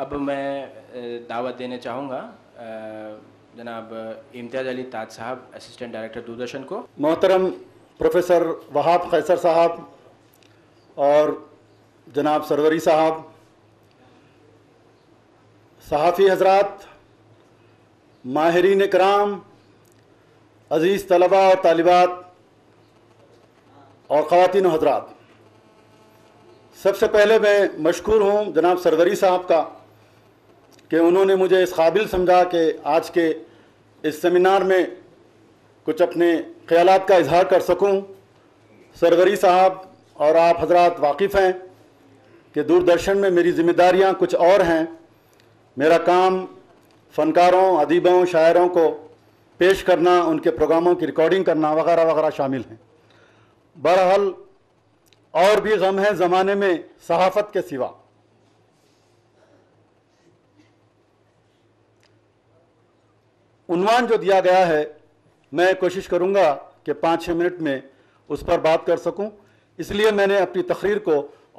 अब मैं दावत देने चाहूँगा जनाब इम्तियाज़ अली ताज साहब असिस्टेंट डायरेक्टर दूरदर्शन को मोहतरम प्रोफेसर वहाब खैसर साहब और जनाब सरवरी साहब सहाफ़ी हजरात माहरीन कराम अज़ीज़ तलबा और तालिबात और ख़वान हजरात सबसे पहले मैं मशहूर हूँ जनाब सरवरी साहब का कि उन्होंने मुझे इस काबिल समझा कि आज के इस सेमिनार में कुछ अपने ख्याल का इजहार कर सकूं सरवरी साहब और आप हजरात वाकिफ़ हैं कि दूरदर्शन में मेरी जिम्मेदारियां कुछ और हैं मेरा काम फ़नकारों अदीबों शायरों को पेश करना उनके प्रोग्रामों की रिकॉर्डिंग करना वगैरह वगैरह शामिल हैं बहरहाल और भी गम है ज़माने में सहाफ़त के सिवा उन्वान जो दिया गया है मैं कोशिश करूँगा कि पाँच छः मिनट में उस पर बात कर सकूँ इसलिए मैंने अपनी तकरीर को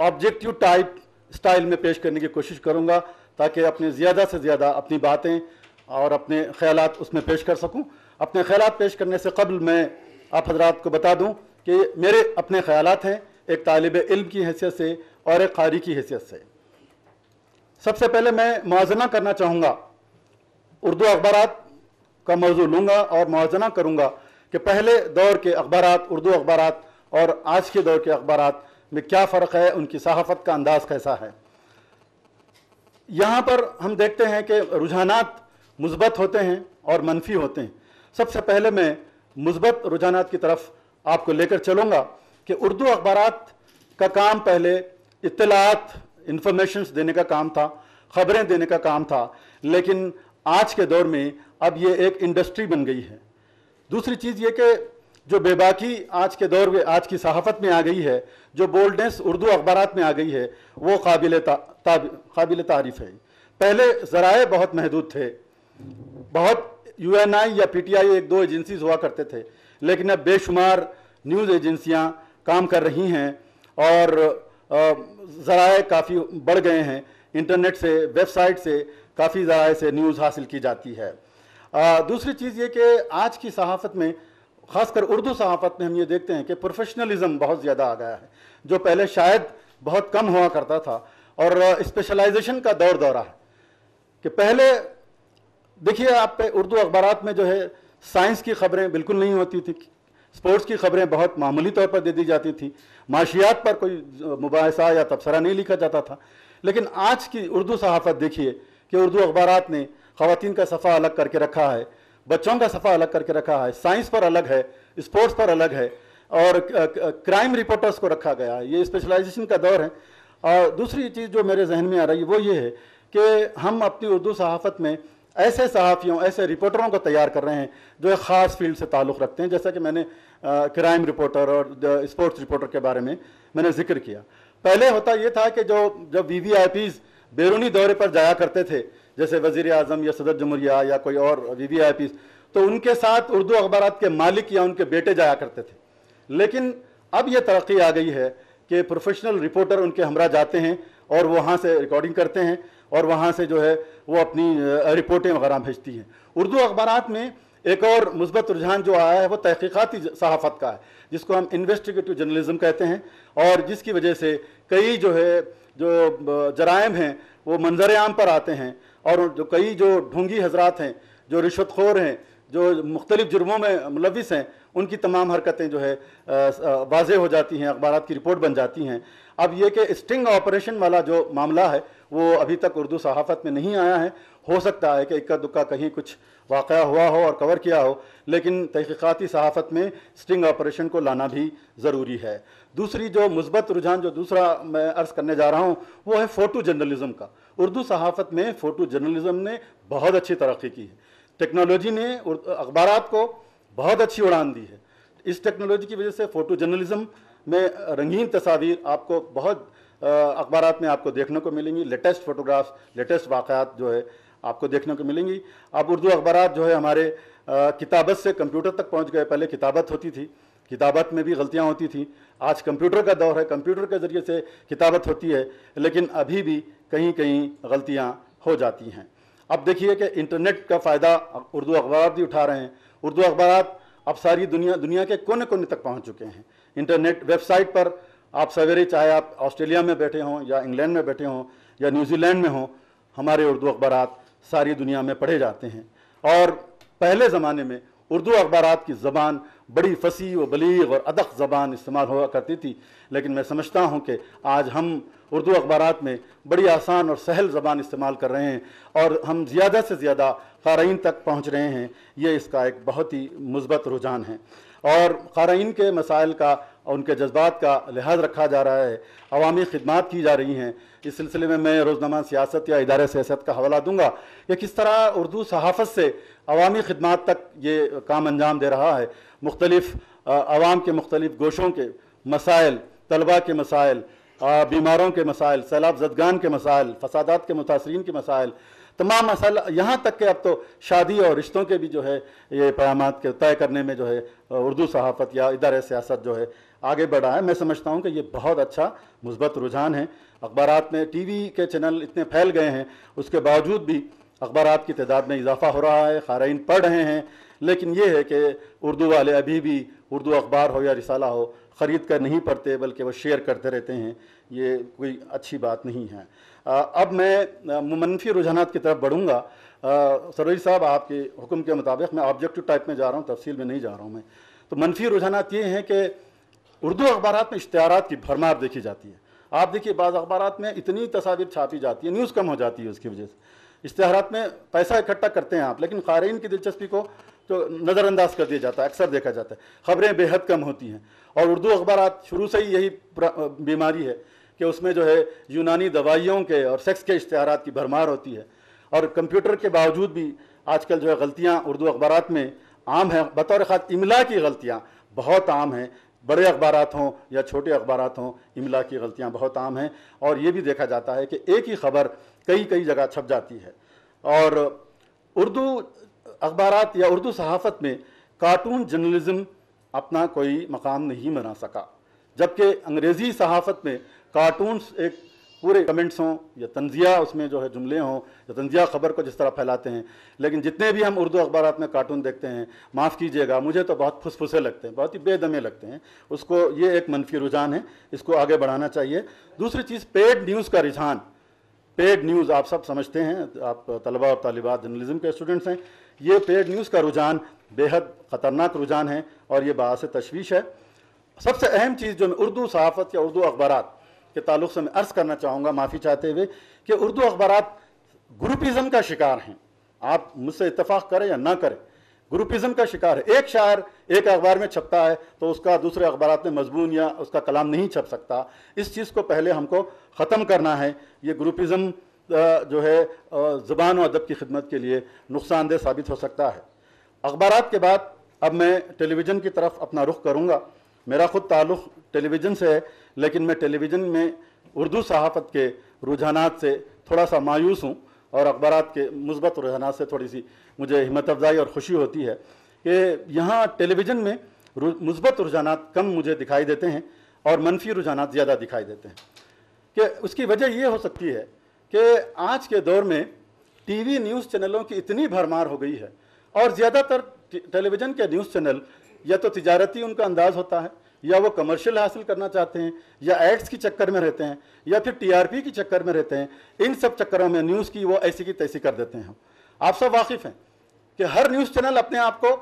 ऑब्जेक्टिव टाइप स्टाइल में पेश करने की कोशिश करूँगा ताकि अपने ज़्यादा से ज़्यादा अपनी बातें और अपने ख्याल उसमें पेश कर सकूँ अपने ख्याल पेश करने से कबल मैं आप हजरात को बता दूँ कि मेरे अपने ख्याल हैं एक तालब इल्म की हैसियत से और एक कारी की हैसियत से सबसे पहले मैं मुआजना करना चाहूँगा उर्दू अखबार का मौजू लूँगा और मुआजना करूँगा कि पहले दौर के अखबार उर्दू अखबार और आज के दौर के अखबार में क्या फ़र्क है उनकी सहाफ़त का अंदाज़ कैसा है यहाँ पर हम देखते हैं कि रुझानात मुस्बत होते हैं और मनफी होते हैं सबसे पहले मैं मुस्बत रुझानात की तरफ आपको लेकर चलूँगा कि उर्दू अखबार का काम पहले इतलात इन्फॉर्मेशन देने का काम था खबरें देने का काम था लेकिन आज के दौर में अब ये एक इंडस्ट्री बन गई है दूसरी चीज़ ये कि जो बेबाकी आज के दौर में आज की सहाफ़त में आ गई है जो बोल्डनेस उर्दू अखबार में आ गई है वो काबिल काबिल तारीफ़ है पहले ज़राए बहुत महदूद थे बहुत यू एन आई या पी टी आई एक दो एजेंसीज हुआ करते थे लेकिन अब बेशुमार न्यूज़ एजेंसियाँ काम कर रही हैं और ज़राए काफ़ी बढ़ गए हैं इंटरनेट से वेबसाइट से काफ़ी ज़राए से न्यूज़ हासिल की जाती है दूसरी चीज़ ये कि आज की सहाफ़त में ख़ासकर उर्दू सहाफ़त में हम ये देखते हैं कि प्रोफेशनलिज़म बहुत ज़्यादा आ गया है जो पहले शायद बहुत कम हुआ करता था और स्पेशलाइजेशन का दौर दौरा है कि पहले देखिए आप पे उर्दू अखबार में जो है साइंस की खबरें बिल्कुल नहीं होती थी स्पोर्ट्स की खबरें बहुत मामूली तौर पर दे दी जाती थी माशियात पर कोई मुबासा या तबसरा नहीं लिखा जाता था लेकिन आज की उर्दू सहाफ़त देखिए कि उर्दू अखबार ने खातन का सफ़ा अलग करके रखा है बच्चों का सफ़ा अलग करके रखा है साइंस पर अलग है स्पोर्ट्स पर अलग है और क्राइम रिपोर्टर्स को रखा गया है ये स्पेशलाइजेशन का दौर है और दूसरी चीज़ जो मेरे जहन में आ रही है वो ये है कि हम अपनी उर्दू सहाफ़त में ऐसे सहाफ़ियों ऐसे रिपोर्टरों को तैयार कर रहे हैं जो एक ख़ास फील्ड से ताल्लुक़ रखते हैं जैसा कि मैंने क्राइम रिपोर्टर और स्पोर्ट्स रिपोर्टर के बारे में मैंने जिक्र किया पहले होता ये था कि जो जब वी वी आई पीज़ बैरूनी दौरे पर जाया करते थे जैसे वजीर अजम या सदर जमहूरिया या कोई और वी वी आई पी तो उनके साथ उर्दू अखबार के मालिक या उनके बेटे जाया करते थे लेकिन अब यह तरक्की आ गई है कि प्रोफेशनल रिपोर्टर उनके हमरा जाते हैं और वहाँ से रिकॉर्डिंग करते हैं और वहाँ से जो है वो अपनी रिपोर्टें वगैरह भेजती हैं उर्दू अखबार में एक और मुस्बत रुझान जो आया है वो तहकीक़ती सहाफ़त का है जिसको हम इन्वेस्टिगेटिव जर्नलिज़्म कहते हैं और जिसकी वजह से कई जो है जो जराइम हैं वो मंजर आम पर आते हैं और जो कई जो ढोंगी हजरात हैं जो रिश्वतखोर हैं जो मुख्तलिफ जुर्मों में मुलविस हैं उनकी तमाम हरकतें जो है वाज हो जाती हैं अखबार की रिपोर्ट बन जाती हैं अब ये कि स्टिंग ऑपरेशन वाला जो मामला है वो अभी तक उर्दू सहाफ़त में नहीं आया है हो सकता है कि इक्का दुक्का कहीं कुछ वाक़ हुआ हो और कवर किया हो लेकिन तहकीकती सहाफ़त में स्टिंग ऑपरेशन को लाना भी ज़रूरी है दूसरी जो मुस्बत रुझान जो दूसरा मैं अर्ज़ करने जा रहा हूँ वो है फ़ोटो जर्नलिज़म का उर्दू सहाफ़त में फ़ोटो जर्नलिज़म ने बहुत अच्छी तरक्की की है टेक्नोलॉजी ने अखबार को बहुत अच्छी उड़ान दी है इस टेक्नोलॉजी की वजह से फ़ोटो जर्नलिज़म में रंगीन तस्वीर आपको बहुत अखबार में आपको देखने को मिलेंगी लेटेस्ट फ़ोटोग्राफ्स लेटेस्ट वाक़ात जो है आपको देखने को मिलेंगी अब उर्दू अखबार जो है हमारे किताबत से कंप्यूटर तक पहुंच गए पहले किताबत होती थी किताबत में भी गलतियाँ होती थी आज कंप्यूटर का दौर है कंप्यूटर के ज़रिए से किताबत होती है लेकिन अभी भी कहीं कहीं गलतियाँ हो जाती हैं अब देखिए कि इंटरनेट का फ़ायदा उर्दू अखबार भी उठा रहे हैं उर्दू अखबार अब सारी दुनिया दुनिया के कोने कोने तक पहुँच चुके हैं इंटरनेट वेबसाइट पर आप सवेरे चाहे आप ऑस्ट्रेलिया में बैठे हों या इंग्लैंड में बैठे हों या न्यूजीलैंड में हों हमारे उर्दू अखबार सारी दुनिया में पढ़े जाते हैं और पहले ज़माने में उर्दू अखबार की ज़बान बड़ी फसी व बलीग और अदक ज़बान इस्तेमाल हुआ करती थी लेकिन मैं समझता हूँ कि आज हम उर्दू अखबार में बड़ी आसान और सहल ज़बान इस्तेमाल कर रहे हैं और हम ज़्यादा से ज़्यादा क़ारीन तक पहुँच रहे हैं ये इसका एक बहुत ही मुस्बत रुझान है और क़ारीन के मसाइल का और उनके जज्बात का लिहाज रखा जा रहा है अवामी खदमात की जा रही हैं इस सिलसिले में मैं रोज़नामा सियासत या इदार सियासत का हवाला दूंगा कि किस तरह उर्दू सहाफ़त से अवामी खदमात तक ये काम अंजाम दे रहा है मुख्तलिफ़ आवाम के मुख्तलिफ गोशों के मसाइल तलबा के मसाइल बीमारों के मसाइल सैलाब जदगान के मसाइल फसादात के मुतासरीन के मसाइल तमाम मसाइल यहाँ तक के अब तो शादी और रिश्तों के भी जो है ये पैमात के तय करने में जो है उर्दू सहाफ़त या इधर सियासत जो है आगे बढ़ा है मैं समझता हूँ कि ये बहुत अच्छा मुस्बत रुझान है अखबार में टीवी के चैनल इतने फैल गए हैं उसके बावजूद भी अखबार की तादाद में इजाफा हो रहा है खारन पढ़ रहे हैं लेकिन ये है कि उर्दू वाले अभी भी उर्दू अखबार हो या रिसाला हो ख़रीद कर नहीं पढ़ते बल्कि वो शेयर करते रहते हैं ये कोई अच्छी बात नहीं है अब मैं मुनफी रुझाना की तरफ बढ़ूँगा सरोई साहब आपके हुक्म के मुताबिक मैं ऑब्जेक्टिव टाइप में जा रहा हूँ तफसील में नहीं जा रहा हूँ मैं तो मनफी रुझाना ये हैं कि उर्दू अखबार में इश्तहार की भरमार देखी जाती है आप देखिए बाज़ अखबार में इतनी तस्वीर छापी जाती है न्यूज़ कम हो जाती है उसकी वजह से इश्तहार में पैसा इकट्ठा करते हैं आप लेकिन क़ारीन की दिलचस्पी को तो नज़रअंदाज कर दिया जाता है अक्सर देखा जाता है खबरें बेहद कम होती हैं और उर्दू अखबार शुरू से ही यही बीमारी है कि उसमें जो है यूनानी दवाइयों के और सेक्स के इश्तहार की भरमार होती है और कंप्यूटर के बावजूद भी आजकल जो है गलतियाँ उर्दू अखबार में आम हैं बतौर ख़ास इमला की गलतियाँ बहुत आम हैं बड़े अखबार हों या छोटे अखबार हों इमला की गलतियाँ बहुत आम हैं और ये भी देखा जाता है कि एक ही खबर कई कई जगह छप जाती है और उर्दू अखबार या उर्दू सहाफ़त में कार्टून जर्नलिज़म अपना कोई मकाम नहीं बना सका जबकि अंग्रेज़ी सहाफ़त में कार्टून एक पूरे कमेंट्स हों या तंजिया उसमें जो है जुमले हों या तंजिया खबर को जिस तरह फैलाते हैं लेकिन जितने भी हम उर्दू अखबार में कार्टून देखते हैं माफ़ कीजिएगा मुझे तो बहुत फुसफुसे लगते हैं बहुत ही बेदमे लगते हैं उसको ये एक मनफी रुझान है इसको आगे बढ़ाना चाहिए दूसरी चीज़ पेड न्यूज़ का रुझान पेड न्यूज़ आप सब समझते हैं आप तलबा और तलबा जर्नलिज्म के स्टूडेंट्स हैं ये पेड न्यूज़ का रुझान बेहद ख़तरनाक रुझान है और ये बास तशवीश है सबसे अहम चीज़ जो उर्दू सहाफ़त या उर्दू अखबार के ताल्लुक से मैं अर्ज़ करना चाहूँगा माफ़ी चाहते हुए कि उर्दू अखबार ग्रुपिज़म का शिकार हैं आप मुझसे इतफ़ाक़ करें या ना करें ग्रुपिज़म का शिकार है एक शायर एक अखबार में छपता है तो उसका दूसरे अखबार में मजमून या उसका कलाम नहीं छप सकता इस चीज़ को पहले हमको ख़त्म करना है ये ग्रुपिज़म जो है ज़ुबान और अदब की खिदमत के लिए नुकसानदेह साबित हो सकता है अखबार के बाद अब मैं टेलीविज़न की तरफ अपना रुख करूँगा मेरा ख़ुद ताल्लुक़ टेलीविज़न से है लेकिन मैं टेलीविज़न में उर्दू सहाफ़त के रुझान से थोड़ा सा मायूस हूँ और अखबार के मुस्बत रुझान से थोड़ी सी मुझे हिम्मत अफजाई और ख़ुशी होती है कि यहाँ टेलीविज़न में मुस्बत रुझान कम मुझे दिखाई देते हैं और मनफी रुझान ज़्यादा दिखाई देते हैं कि उसकी वजह ये हो सकती है कि आज के दौर में टीवी न्यूज़ चैनलों की इतनी भरमार हो गई है और ज़्यादातर टेलीविज़न के न्यूज़ चैनल या तो तजारती उनका अंदाज होता है या वो कमर्शियल हासिल करना चाहते हैं या एड्स की चक्कर में रहते हैं या फिर टीआरपी की चक्कर में रहते हैं इन सब चक्करों में न्यूज़ की वो ऐसी की तैसी कर देते हैं आप सब वाकिफ़ हैं कि हर न्यूज़ चैनल अपने आप को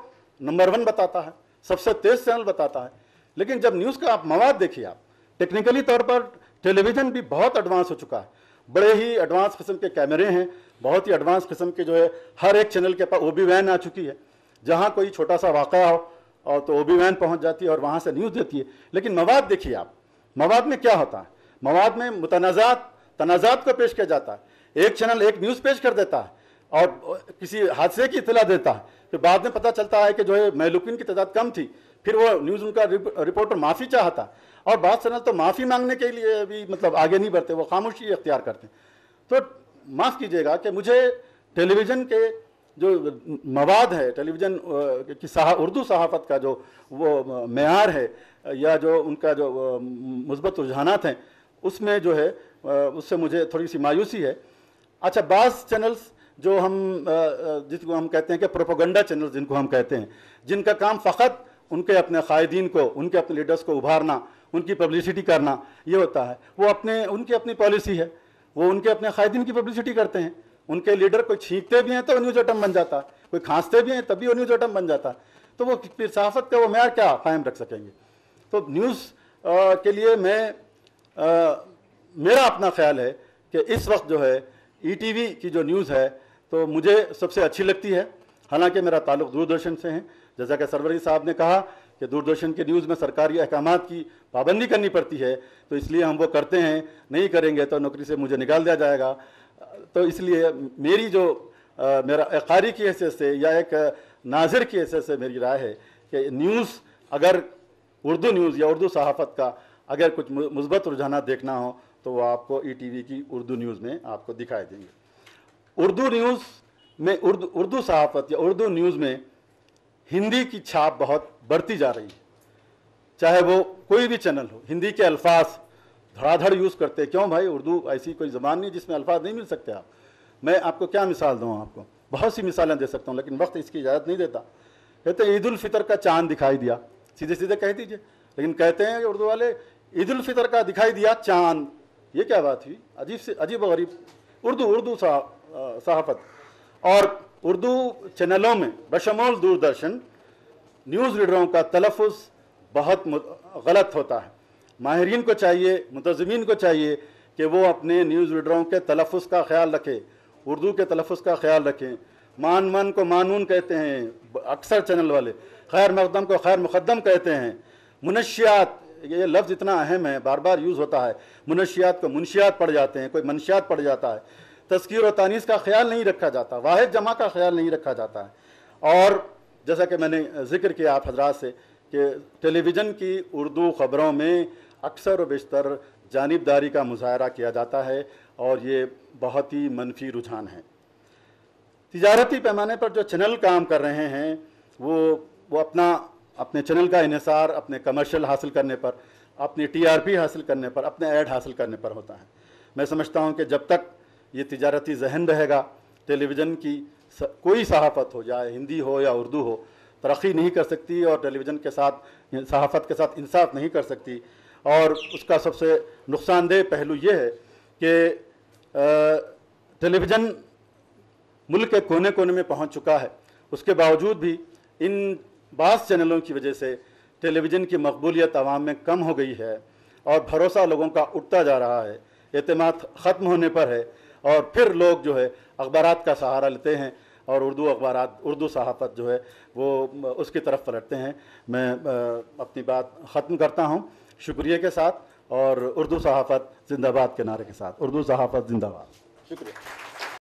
नंबर वन बताता है सबसे तेज़ चैनल बताता है लेकिन जब न्यूज़ का आप मवाद देखिए आप टेक्निकली तौर पर टेलीविज़न भी बहुत एडवांस हो चुका है बड़े ही एडवांस किस्म के कैमरे हैं बहुत ही एडवांस किस्म के जो है हर एक चैनल के पास वो भी वैन आ चुकी है जहाँ कोई छोटा सा वाक़ हो और तो ओबी वैन पहुँच जाती है और वहाँ से न्यूज़ देती है लेकिन मवाद देखिए आप मवाद में क्या होता है मवाद में मुतनाज़ात तनाज़ात को पेश किया जाता है एक चैनल एक न्यूज़ पेश कर देता है और किसी हादसे की इतला देता है फिर बाद में पता चलता है कि जो है महलुकिन की तादाद कम थी फिर वो न्यूज़ उनका रिपोर्टर माफ़ी चाहता और बात चैनल तो माफ़ी मांगने के लिए भी मतलब आगे नहीं बढ़ते वो खामोशी इख्तियार करते तो माफ़ कीजिएगा कि मुझे टेलीविज़न के जो मवाद है टेलीविज़न की सहा, उर्दू सहाफ़त का जो वो मैार है या जो उनका जो मुस्बत रुझाना हैं उसमें जो है उससे मुझे थोड़ी सी मायूसी है अच्छा बास चैनल्स जो हम जिसको हम कहते हैं कि प्रोपोगंडा चैनल जिनको हम कहते हैं जिनका काम फ़कत उनके अपने क़ायदीन को उनके अपने लीडर्स को उभारना उनकी पब्लिसिटी करना ये होता है वो अपने उनकी अपनी पॉलिसी है वो उनके अपने क़ायदीन की पब्लिसिटी करते हैं उनके लीडर कोई छींकते भी हैं तो न्यूज आइटम बन जाता कोई खांसते भी हैं तभी वो न्यूज आइटम बन जाता तो वो साफत का वो मैार क्या कायम रख सकेंगे तो न्यूज़ के लिए मैं आ, मेरा अपना ख्याल है कि इस वक्त जो है ईटीवी की जो न्यूज़ है तो मुझे सबसे अच्छी लगती है हालांकि मेरा ताल्लुक दूरदर्शन से है जैसा कि सरवरी साहब ने कहा कि दूरदर्शन के न्यूज़ में सरकारी अहकाम की पाबंदी करनी पड़ती है तो इसलिए हम वो करते हैं नहीं करेंगे तो नौकरी से मुझे निकाल दिया जाएगा तो इसलिए मेरी जो आ, मेरा अकारी की हैसियत से या एक नाजिर की हैसियत से मेरी राय है कि न्यूज़ अगर उर्दू न्यूज़ या उर्दू सहाफ़त का अगर कुछ मुस्बत रुझान देखना हो तो वो आपको ई टी वी की उर्दू न्यूज़ में आपको दिखाई देंगे उर्दू न्यूज़ में उर्दू उर्दू सहाफ़त या उर्दू न्यूज़ में हिंदी की छाप बहुत बढ़ती जा रही है चाहे वो कोई भी चैनल हो हिंदी के अल्फाज धड़ाधड़ यूज़ करते क्यों भाई उर्दू ऐसी कोई ज़बान नहीं जिसमें अल्फाज नहीं मिल सकते आप मैं आपको क्या मिसाल दूँ आपको बहुत सी मिसालें दे सकता हूँ लेकिन वक्त इसकी इजाज़त नहीं देता कहते ईद का चांद दिखाई दिया सीधे सीधे कह दीजिए लेकिन कहते हैं उर्दू वाले ईदालफितर का दिखाई दिया चांद ये क्या बात हुई अजीब से अजीब गरीब उर्दू उर्दू सहाफत और उर्दू चैनलों में बशमोल दूरदर्शन न्यूज़ रीडरों का तलफ़ बहुत गलत होता है माहरीन को चाहिए मुंतजमीन को चाहिए कि वो अपने न्यूज़ रीडरों के तलफ़ का ख्याल रखें उर्दू के तलफ़ का ख्याल रखें मान मन को मानून कहते हैं अक्सर चैनल वाले खैर मकदम को खैर मुकदम कहते हैं मुनशियात ये लफ्ज़ इतना अहम है बार बार यूज़ होता है मुनशियात को मुनशियात पड़ जाते हैं कोई मनशियात पड़ जाता है तस्कीर और तानीस का ख्याल नहीं रखा जाता वाहिद जमा का ख्याल नहीं रखा जाता है और जैसा कि मैंने जिक्र किया आप हजरात से कि टेलीविज़न की उर्दू ख़बरों में अक्सर बेशतर जानबदारी का मुजाहरा किया जाता है और ये बहुत ही मनफी रुझान है तजारती पैमाने पर जो चैनल काम कर रहे हैं वो वो अपना अपने चैनल का इसार अपने कमर्शियल हासिल करने पर अपनी टीआरपी हासिल करने पर अपने ऐड हासिल करने पर होता है मैं समझता हूँ कि जब तक ये तजारती जहन रहेगा टेलीविज़न की स, कोई सहाफ़त हो चाहे हिंदी हो या उर्दू हो तरक्की नहीं कर सकती और टेलीविज़न के साथ सहाफ़त के साथ इंसाफ नहीं कर सकती और उसका सबसे नुकसानदेह पहलू ये है कि टेलीविज़न मुल्क के कोने कोने में पहुंच चुका है उसके बावजूद भी इन बास चैनलों की वजह से टेलीविज़न की मकबूलियत आवाम में कम हो गई है और भरोसा लोगों का उठता जा रहा है अतमाद ख़त्म होने पर है और फिर लोग जो है अखबार का सहारा लेते हैं और उर्दू अखबार उर्दू सहाफ़त जो है वो उसकी तरफ पलटते हैं मैं अपनी बात ख़त्म करता हूँ शुक्रिया के साथ और उर्दू सहाफत जिंदाबाद के नारे के साथ उर्दू सहाफत जिंदाबाद शुक्रिया